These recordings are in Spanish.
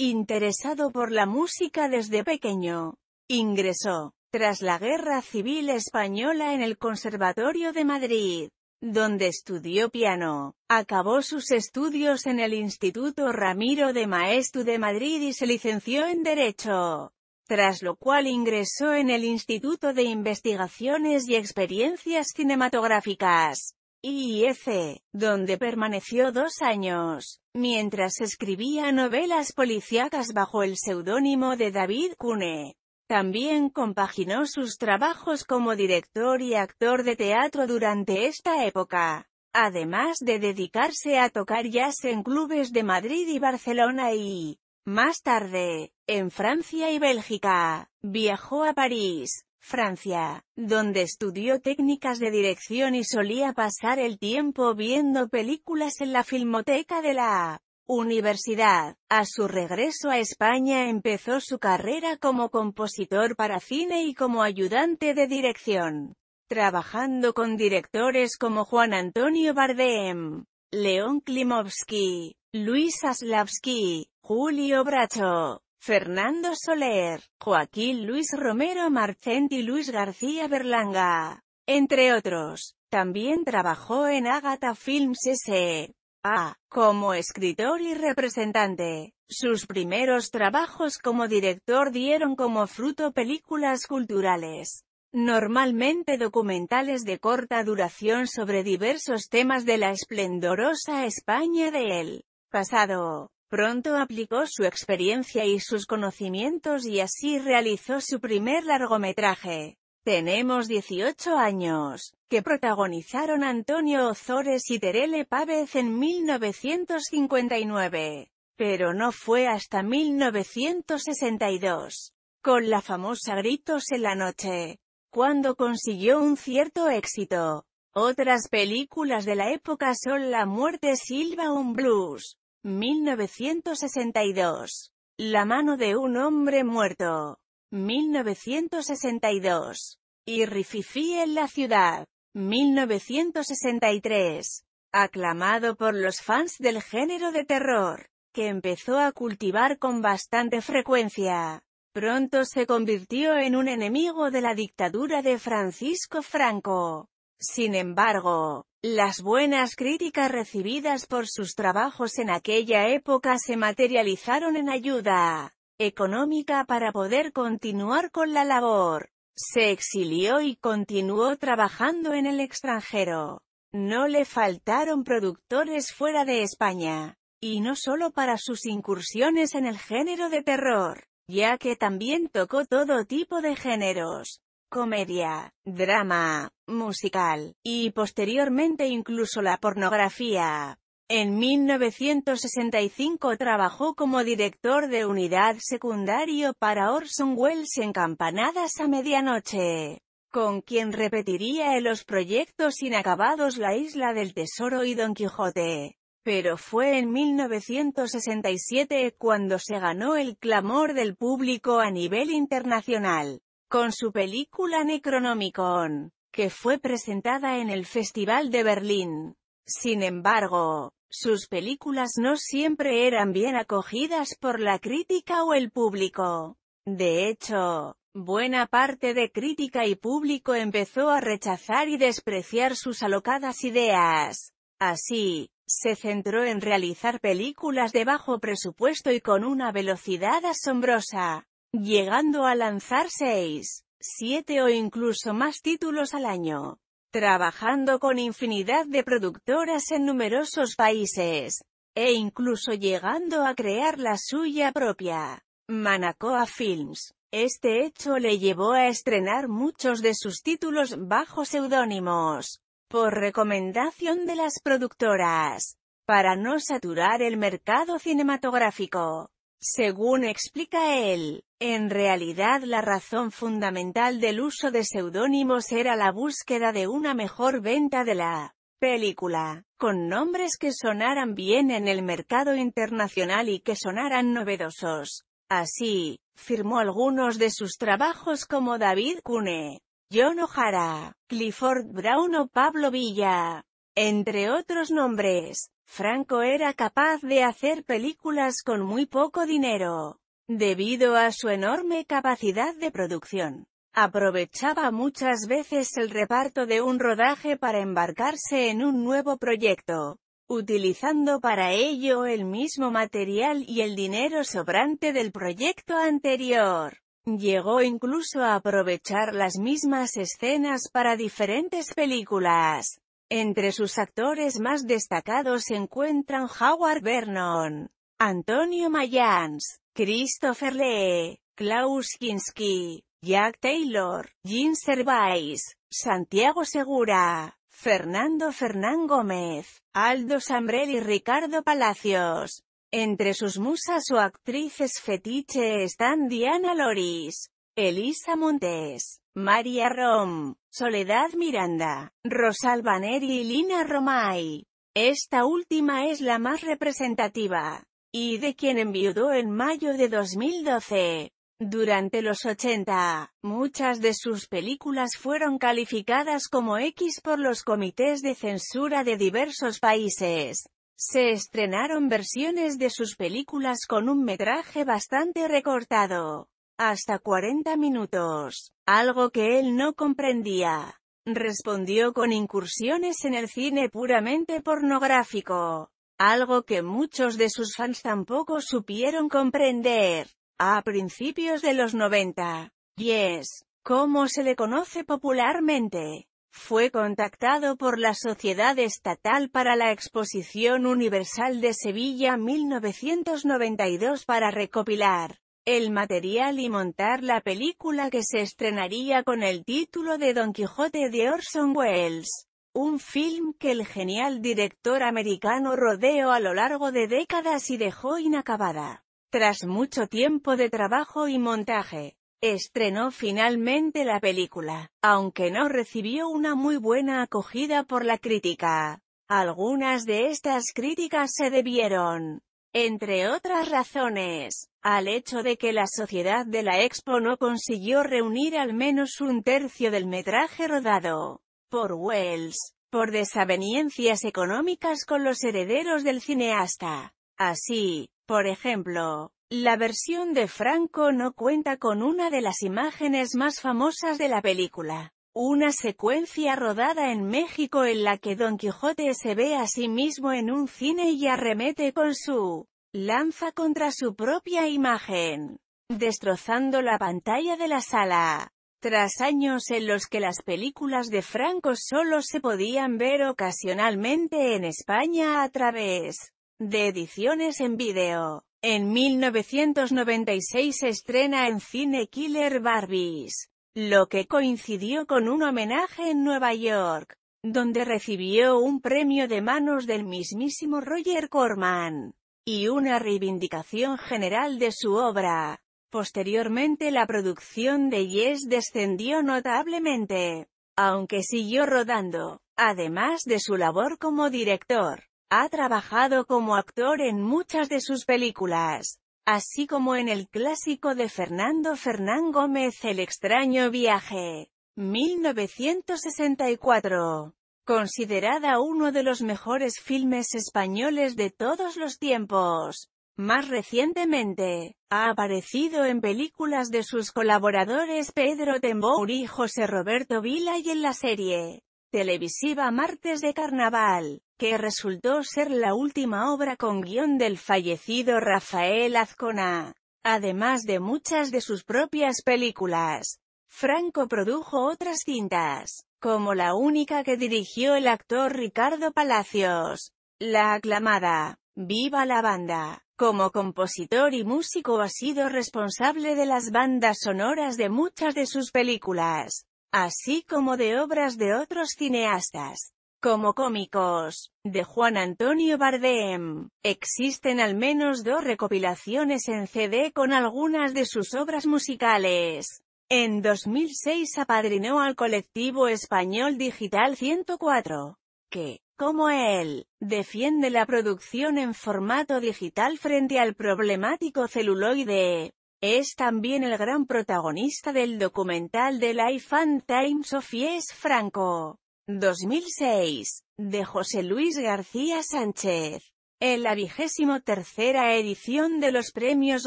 Interesado por la música desde pequeño, ingresó, tras la Guerra Civil Española en el Conservatorio de Madrid, donde estudió piano. Acabó sus estudios en el Instituto Ramiro de Maestu de Madrid y se licenció en Derecho, tras lo cual ingresó en el Instituto de Investigaciones y Experiencias Cinematográficas. IIF, donde permaneció dos años, mientras escribía novelas policíacas bajo el seudónimo de David Cune. También compaginó sus trabajos como director y actor de teatro durante esta época, además de dedicarse a tocar jazz en clubes de Madrid y Barcelona y, más tarde, en Francia y Bélgica. Viajó a París, Francia, donde estudió técnicas de dirección y solía pasar el tiempo viendo películas en la filmoteca de la universidad. A su regreso a España empezó su carrera como compositor para cine y como ayudante de dirección, trabajando con directores como Juan Antonio Bardem, León Klimovsky, Luis Aslavsky, Julio Bracho, Fernando Soler, Joaquín Luis Romero Marchent y Luis García Berlanga, entre otros. También trabajó en Agatha Films S.A. como escritor y representante. Sus primeros trabajos como director dieron como fruto películas culturales, normalmente documentales de corta duración sobre diversos temas de la esplendorosa España de él pasado. Pronto aplicó su experiencia y sus conocimientos y así realizó su primer largometraje. Tenemos 18 años, que protagonizaron Antonio Ozores y Terele Pávez en 1959. Pero no fue hasta 1962, con la famosa Gritos en la Noche, cuando consiguió un cierto éxito. Otras películas de la época son La Muerte Silva un Blues, 1962. La mano de un hombre muerto. 1962. Y en la ciudad. 1963. Aclamado por los fans del género de terror, que empezó a cultivar con bastante frecuencia. Pronto se convirtió en un enemigo de la dictadura de Francisco Franco. Sin embargo, las buenas críticas recibidas por sus trabajos en aquella época se materializaron en ayuda económica para poder continuar con la labor. Se exilió y continuó trabajando en el extranjero. No le faltaron productores fuera de España, y no solo para sus incursiones en el género de terror, ya que también tocó todo tipo de géneros comedia, drama, musical, y posteriormente incluso la pornografía. En 1965 trabajó como director de unidad secundario para Orson Welles en Campanadas a Medianoche, con quien repetiría en los proyectos inacabados La Isla del Tesoro y Don Quijote. Pero fue en 1967 cuando se ganó el clamor del público a nivel internacional con su película Necronomicon, que fue presentada en el Festival de Berlín. Sin embargo, sus películas no siempre eran bien acogidas por la crítica o el público. De hecho, buena parte de crítica y público empezó a rechazar y despreciar sus alocadas ideas. Así, se centró en realizar películas de bajo presupuesto y con una velocidad asombrosa, llegando a lanzar seis, siete o incluso más títulos al año, trabajando con infinidad de productoras en numerosos países, e incluso llegando a crear la suya propia, Manacoa Films. Este hecho le llevó a estrenar muchos de sus títulos bajo seudónimos, por recomendación de las productoras, para no saturar el mercado cinematográfico. Según explica él, en realidad la razón fundamental del uso de seudónimos era la búsqueda de una mejor venta de la película, con nombres que sonaran bien en el mercado internacional y que sonaran novedosos. Así, firmó algunos de sus trabajos como David Cune, John O'Hara, Clifford Brown o Pablo Villa, entre otros nombres. Franco era capaz de hacer películas con muy poco dinero. Debido a su enorme capacidad de producción, aprovechaba muchas veces el reparto de un rodaje para embarcarse en un nuevo proyecto, utilizando para ello el mismo material y el dinero sobrante del proyecto anterior. Llegó incluso a aprovechar las mismas escenas para diferentes películas. Entre sus actores más destacados se encuentran Howard Vernon, Antonio Mayans, Christopher Lee, Klaus Kinski, Jack Taylor, Jean Servais, Santiago Segura, Fernando Fernán Gómez, Aldo Sambrel y Ricardo Palacios. Entre sus musas o actrices fetiche están Diana Loris, Elisa Montes, María Rom, Soledad Miranda, Rosalba Neri y Lina Romay. Esta última es la más representativa, y de quien enviudó en mayo de 2012. Durante los 80, muchas de sus películas fueron calificadas como X por los comités de censura de diversos países. Se estrenaron versiones de sus películas con un metraje bastante recortado, hasta 40 minutos, algo que él no comprendía. Respondió con incursiones en el cine puramente pornográfico, algo que muchos de sus fans tampoco supieron comprender. A principios de los 90, Yes, como se le conoce popularmente, fue contactado por la Sociedad Estatal para la Exposición Universal de Sevilla 1992 para recopilar el material y montar la película que se estrenaría con el título de Don Quijote de Orson Welles un film que el genial director americano rodeó a lo largo de décadas y dejó inacabada. Tras mucho tiempo de trabajo y montaje, estrenó finalmente la película, aunque no recibió una muy buena acogida por la crítica. Algunas de estas críticas se debieron entre otras razones, al hecho de que la sociedad de la Expo no consiguió reunir al menos un tercio del metraje rodado por Wells, por desaveniencias económicas con los herederos del cineasta. Así, por ejemplo, la versión de Franco no cuenta con una de las imágenes más famosas de la película. Una secuencia rodada en México en la que Don Quijote se ve a sí mismo en un cine y arremete con su lanza contra su propia imagen, destrozando la pantalla de la sala. Tras años en los que las películas de Franco solo se podían ver ocasionalmente en España a través de ediciones en vídeo. En 1996 se estrena en cine Killer Barbies, lo que coincidió con un homenaje en Nueva York, donde recibió un premio de manos del mismísimo Roger Corman, y una reivindicación general de su obra. Posteriormente la producción de Yes descendió notablemente, aunque siguió rodando. Además de su labor como director, ha trabajado como actor en muchas de sus películas así como en el clásico de Fernando Fernán Gómez El extraño viaje, 1964, considerada uno de los mejores filmes españoles de todos los tiempos. Más recientemente, ha aparecido en películas de sus colaboradores Pedro Tembouri y José Roberto Vila y en la serie televisiva Martes de Carnaval que resultó ser la última obra con guión del fallecido Rafael Azcona, además de muchas de sus propias películas. Franco produjo otras cintas, como la única que dirigió el actor Ricardo Palacios, la aclamada Viva la banda. Como compositor y músico ha sido responsable de las bandas sonoras de muchas de sus películas, así como de obras de otros cineastas como cómicos, de Juan Antonio Bardem. Existen al menos dos recopilaciones en CD con algunas de sus obras musicales. En 2006 apadrinó al colectivo español Digital 104, que, como él, defiende la producción en formato digital frente al problemático celuloide. Es también el gran protagonista del documental de Life and Times of Franco. 2006, de José Luis García Sánchez. En la vigésimo tercera edición de los Premios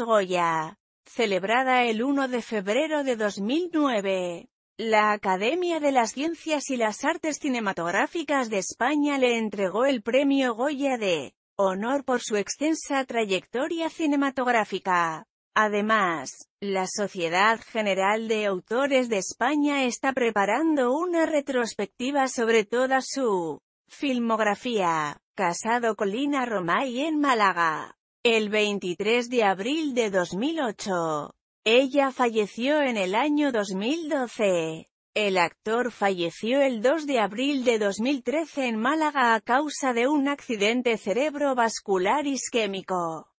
Goya, celebrada el 1 de febrero de 2009, la Academia de las Ciencias y las Artes Cinematográficas de España le entregó el Premio Goya de Honor por su extensa trayectoria cinematográfica. Además, la Sociedad General de Autores de España está preparando una retrospectiva sobre toda su filmografía. Casado con Lina Romay en Málaga. El 23 de abril de 2008. Ella falleció en el año 2012. El actor falleció el 2 de abril de 2013 en Málaga a causa de un accidente cerebrovascular isquémico.